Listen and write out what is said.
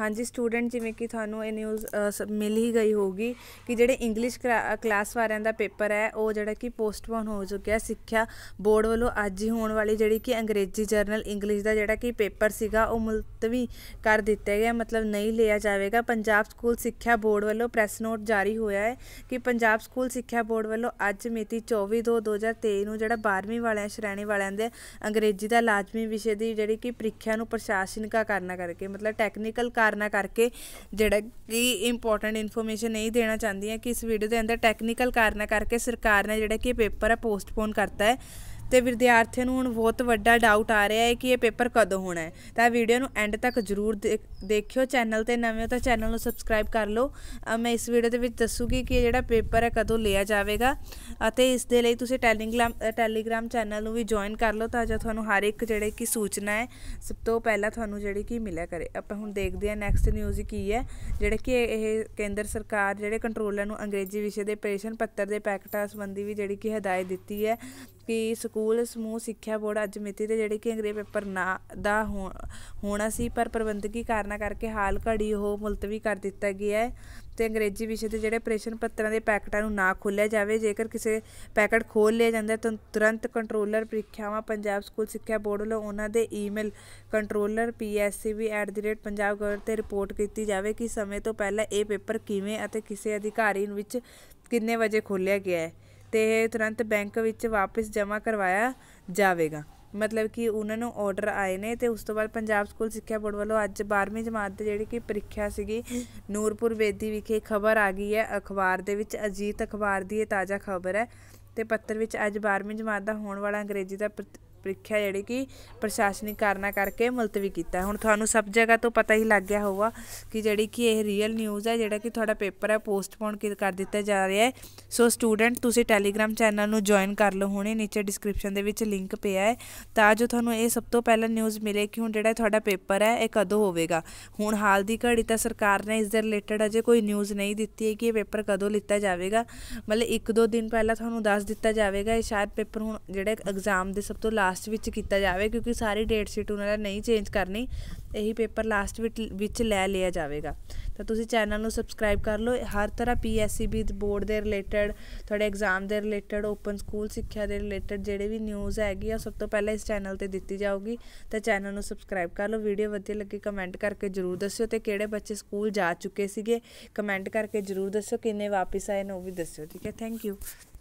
ਹਾਂਜੀ ਸਟੂਡੈਂਟ ਜਿਵੇਂ ਕਿ ਤੁਹਾਨੂੰ ਇਹ ਨਿਊਜ਼ ਮਿਲ ਹੀ ਗਈ ਹੋਗੀ ਕਿ ਜਿਹੜੇ ਇੰਗਲਿਸ਼ ਕਲਾਸ ਵਾਲਿਆਂ ਦਾ ਪੇਪਰ ਹੈ ਉਹ ਜਿਹੜਾ ਕਿ ਪੋਸਟਪੋਨ ਹੋ ਚੁੱਕਿਆ ਸਿੱਖਿਆ ਬੋਰਡ ਵੱਲੋਂ ਅੱਜ ਹੀ ਹੋਣ ਵਾਲੀ ਜਿਹੜੀ ਕਿ ਅੰਗਰੇਜ਼ੀ ਜਰਨਲ ਇੰਗਲਿਸ਼ ਦਾ ਜਿਹੜਾ ਕਿ ਪੇਪਰ ਸੀਗਾ ਉਹ ਮੁਲਤਵੀ ਕਰ ਦਿੱਤਾ ਗਿਆ ਮਤਲਬ ਨਹੀਂ ਲਿਆ ਜਾਵੇਗਾ ਪੰਜਾਬ ਸਕੂਲ ਸਿੱਖਿਆ ਬੋਰਡ ਵੱਲੋਂ ਪ੍ਰੈਸ ਨੋਟ ਜਾਰੀ ਹੋਇਆ ਹੈ ਕਿ ਪੰਜਾਬ ਸਕੂਲ ਸਿੱਖਿਆ ਬੋਰਡ ਵੱਲੋਂ ਅੱਜ ਮਿਤੀ 24 2 2023 ਨੂੰ ਜਿਹੜਾ 12ਵੀਂ ਵਾਲਿਆਂ ਸ਼੍ਰੇਣੀ ਵਾਲਿਆਂ ਦੇ ਅੰਗਰੇਜ਼ੀ ਦਾ ਲਾਜ਼ਮੀ ਵਿਸ਼ੇ ਦੀ ਜਿਹੜੀ ਕਿ ਪ੍ਰੀਖਿਆ ਨੂੰ ਪ੍ਰਸ਼ਾਸਨਿਕਾ ਕਰਨਾ ਕਰਕੇ ਮਤਲਬ ਟੈਕਨੀਕਲ ਕਾਰਨਾ ਕਰਕੇ ਜਿਹੜਾ ਕਿ ਇੰਪੋਰਟੈਂਟ ਇਨਫੋਰਮੇਸ਼ਨ ਨਹੀਂ ਦੇਣਾ ਚਾਹੁੰਦੀ ਹਾਂ ਕਿ ਇਸ ਵੀਡੀਓ ਦੇ ਅੰਦਰ ਟੈਕਨੀਕਲ ਕਾਰਨਾ ਕਰਕੇ ਸਰਕਾਰ ਨੇ ਜਿਹੜਾ ਕਿ ਪੇਪਰ ਹੈ ਪੋਸਟਪੋਨ ਕਰਤਾ ਹੈ ਤੇ ਵਿਦਿਆਰਥੀਆਂ ਨੂੰ ਹੁਣ ਬਹੁਤ ਵੱਡਾ ਡਾਊਟ ਆ ਰਿਹਾ ਹੈ ਕਿ ਇਹ ਪੇਪਰ ਕਦੋਂ ਹੋਣਾ ਹੈ ਤਾਂ ਵੀਡੀਓ ਨੂੰ ਐਂਡ ਤੱਕ ਜ਼ਰੂਰ ਦੇਖਿਓ ਚੈਨਲ ਤੇ ਨਵੇਂ ਹੋ ਤਾਂ ਚੈਨਲ ਨੂੰ ਸਬਸਕ੍ਰਾਈਬ ਕਰ ਲਓ ਮੈਂ ਇਸ ਵੀਡੀਓ ਦੇ ਵਿੱਚ ਦੱਸੂਗੀ ਕਿ ਜਿਹੜਾ ਪੇਪਰ ਹੈ ਕਦੋਂ ਲਿਆ ਜਾਵੇਗਾ ਅਤੇ ਇਸ ਦੇ ਲਈ ਤੁਸੀਂ ਟੈਲੀਗ੍ਰਾਮ ਟੈਲੀਗ੍ਰਾਮ ਚੈਨਲ ਨੂੰ ਵੀ ਜੁਆਇਨ ਕਰ ਲਓ ਤਾਂ ਜੋ ਤੁਹਾਨੂੰ ਹਰ ਇੱਕ ਜਿਹੜੇ ਕੀ ਸੂਚਨਾ ਹੈ ਸਭ ਤੋਂ ਪਹਿਲਾਂ ਤੁਹਾਨੂੰ ਜਿਹੜੀ ਕੀ ਮਿਲਿਆ ਕਰੇ ਆਪਾਂ ਹੁਣ ਦੇਖਦੇ ਹਾਂ ਨੈਕਸਟ ਨਿਊਜ਼ ਕੀ ਹੈ ਜਿਹੜੇ ਕਿ ਇਹ ਕੇਂਦਰ ਸਰਕਾਰ ਜਿਹੜੇ ਕੰਟਰੋਲਰ ਨੂੰ ਅੰਗਰੇਜ਼ੀ ਵਿਸ਼ੇ ਦੇ ਪ੍ਰੇਸ਼ਨ ਪੱਤਰ ਦੇ ਪੈਕਟਾਂ ਸੰਬੰਧੀ ਵੀ ਜਿਹੜੀ ਕੀ ਹਦਾਇਤ ਦਿੱਤੀ ਹੈ ਕਿ ਸਕੂਲ ਸਮੂਹ ਸਿੱਖਿਆ ਬੋਰਡ ਅੱਜ ਮਿਤੀ ਦੇ ਜਿਹੜੇ ਕਿ ਅੰਗਰੇਜ਼ ਪੇਪਰ ਨਾ ਦਾ ਹੋਣਾ ਸੀ ਪਰ ਪ੍ਰਬੰਧਕੀ ਕਾਰਨਾਂ ਕਰਕੇ ਹਾਲ ਘੜੀ ਉਹ ਮੁਲਤਵੀ ਕਰ ਦਿੱਤਾ ਗਿਆ ਹੈ ਤੇ ਅੰਗਰੇਜ਼ੀ ਵਿਸ਼ੇ ਦੇ ਜਿਹੜੇ ਪ੍ਰਸ਼ਨ ਪੱਤਰਾਂ ਦੇ ਪੈਕਟਾਂ ਨੂੰ ਨਾ ਖੋਲਿਆ ਜਾਵੇ ਜੇਕਰ ਕਿਸੇ ਪੈਕਟ ਖੋਲ ਲਿਆ ਜਾਂਦਾ ਤਾਂ ਤੁਰੰਤ ਕੰਟਰੋਲਰ ਪ੍ਰੀਖਿਆਵਾਂ ਪੰਜਾਬ ਸਕੂਲ ਸਿੱਖਿਆ ਬੋਰਡ ਵੱਲੋਂ ਉਹਨਾਂ ਦੇ ਈਮੇਲ ਕੰਟਰੋਲਰ pscb@punjab ਤੇ ਰਿਪੋਰਟ ਕੀਤੀ ਜਾਵੇ ਕਿ ਸਮੇਂ ਤੋਂ ਪਹਿਲਾਂ ਇਹ ਪੇਪਰ ਕਿਵੇਂ ਅਤੇ ਕਿਸੇ ਅਧਿਕਾਰੀ ਵਿੱਚ ਕਿੰਨੇ ਵਜੇ ਖੋਲ੍ਹਿਆ ਗਿਆ ਹੈ ਤੇ ਤੁਰੰਤ ਬੈਂਕ ਵਿੱਚ ਵਾਪਸ ਜਮ੍ਹਾਂ ਕਰਵਾਇਆ ਜਾਵੇਗਾ ਮਤਲਬ ਕਿ ਉਹਨਾਂ ਨੂੰ ਆਰਡਰ ਆਏ ਨੇ ਤੇ ਉਸ ਤੋਂ ਬਾਅਦ ਪੰਜਾਬ ਸਕੂਲ ਸਿੱਖਿਆ ਬੋਰਡ ਵੱਲੋਂ ਅੱਜ 12ਵੀਂ ਜਮਾਤ ਦੇ ਜਿਹੜੀ ਕਿ ਪ੍ਰੀਖਿਆ ਸੀਗੀ ਨੂਰਪੁਰ ਬੇਦੀ ਵਿਖੇ ਖਬਰ ਆ ਗਈ ਹੈ ਅਖਬਾਰ ਦੇ ਵਿੱਚ ਅਜੀਤ ਅਖਬਾਰ ਦੀ ਇਹ ਤਾਜ਼ਾ ਖਬਰ ਹੈ ਤੇ ਪੱਤਰ ਵਿੱਚ ਅੱਜ 12ਵੀਂ ਜਮਾਤ ਦਾ ਹੋਣ ਵਾਲਾ ਅੰਗਰੇਜ਼ੀ ਦਾ ਪ੍ਰੀਖਿਆ ਜਿਹੜੀ ਕਿ ਪ੍ਰਸ਼ਾਸਨਿਕ ਕਾਰਨਾ ਕਰਕੇ ਮੁਲਤਵੀ ਕੀਤਾ ਹੁਣ ਤੁਹਾਨੂੰ ਸਭ ਜਗ੍ਹਾ ਤੋਂ ਪਤਾ ਹੀ ਲੱਗ ਗਿਆ ਹੋਊਗਾ ਕਿ ਜਿਹੜੀ ਕਿ ਇਹ ਰੀਅਲ ਨਿਊਜ਼ ਹੈ ਜਿਹੜਾ ਕਿ ਤੁਹਾਡਾ ਪੇਪਰ ਹੈ ਪੋਸਟਪੋਨ ਕਰ ਦਿੱਤਾ ਜਾ ਰਿਹਾ ਹੈ ਸੋ ਸਟੂਡੈਂਟ ਤੁਸੀਂ ਟੈਲੀਗ੍ਰਾਮ ਚੈਨਲ ਨੂੰ ਜੁਆਇਨ ਕਰ ਲਓ ਹੁਣੇ ਨੀਚੇ ਡਿਸਕ੍ਰਿਪਸ਼ਨ ਦੇ ਵਿੱਚ ਲਿੰਕ ਪਿਆ ਹੈ ਤਾਂ ਜੋ ਤੁਹਾਨੂੰ ਇਹ ਸਭ ਤੋਂ ਪਹਿਲਾਂ ਨਿਊਜ਼ ਮਿਲੇ ਕਿ ਹੁਣ ਜਿਹੜਾ ਤੁਹਾਡਾ ਪੇਪਰ ਹੈ ਇਹ ਕਦੋਂ ਹੋਵੇਗਾ ਹੁਣ ਹਾਲ ਦੀ ਘੜੀ ਤਾਂ ਸਰਕਾਰ ਨੇ ਇਸ ਦੇ ਰਿਲੇਟਡ ਅਜੇ ਕੋਈ ਨਿਊਜ਼ ਨਹੀਂ ਦਿੱਤੀ ਹੈ ਕਿ ਇਹ ਪੇਪਰ ਕਦੋਂ ਲਿੱਤਾ ਜਾਵੇਗਾ ਮਤਲਬ ਇੱਕ ਦੋ ਦਿਨ ਪਹਿਲਾਂ ਤੁਹਾਨੂੰ ਦੱਸ ਦਿੱਤਾ ਜਾਵੇਗਾ ਇਹ ਸ਼ਾਇਦ ਪੇਪਰ ਹੁਣ ਜਿਹੜੇ ਐਗਜ਼ਾਮ ਦੇ ਸਭ ਤੋਂ ਲਾਸਟ ਲਾਸਟ ਵਿੱਚ ਕੀਤਾ ਜਾਵੇ ਕਿਉਂਕਿ ਸਾਰੀ ਡੇਟ ਸ਼ੀਟ ਉਹਨਾਂ ਦਾ ਨਹੀਂ ਚੇਂਜ ਕਰਨੀ ਇਹੀ ਪੇਪਰ ਲਾਸਟ ਵਿੱਚ ਲੈ ਲਿਆ ਜਾਵੇਗਾ ਤਾਂ ਤੁਸੀਂ ਚੈਨਲ ਨੂੰ ਸਬਸਕ੍ਰਾਈਬ ਕਰ ਲਓ ਹਰ ਤਰ੍ਹਾਂ ਪੀਐਸਸੀਬੀ ਬੋਰਡ ਦੇ ਰਿਲੇਟਡ ਤੁਹਾਡੇ ਐਗਜ਼ਾਮ ਦੇ ਰਿਲੇਟਡ ਓਪਨ ਸਕੂਲ ਸਿੱਖਿਆ ਦੇ ਰਿਲੇਟਡ ਜਿਹੜੇ ਵੀ ਨਿਊਜ਼ ਹੈਗੀ ਆ ਸਭ ਤੋਂ ਪਹਿਲਾਂ ਇਸ ਚੈਨਲ ਤੇ ਦਿੱਤੀ ਜਾਊਗੀ ਤਾਂ ਚੈਨਲ ਨੂੰ ਸਬਸਕ੍ਰਾਈਬ ਕਰ ਲਓ ਵੀਡੀਓ ਵਧੀਆ ਲੱਗੀ ਕਮੈਂਟ ਕਰਕੇ ਜਰੂਰ ਦੱਸਿਓ ਤੇ ਕਿਹੜੇ ਬੱਚੇ ਸਕੂਲ ਜਾ ਚੁੱਕੇ ਸੀਗੇ ਕਮੈਂਟ ਕਰਕੇ ਜਰੂਰ ਦੱਸਿਓ ਕਿੰਨੇ ਵਾਪਸ ਆਏ ਨੇ ਉਹ ਵੀ ਦੱਸਿਓ ਠੀਕ ਹੈ ਥੈਂਕ ਯੂ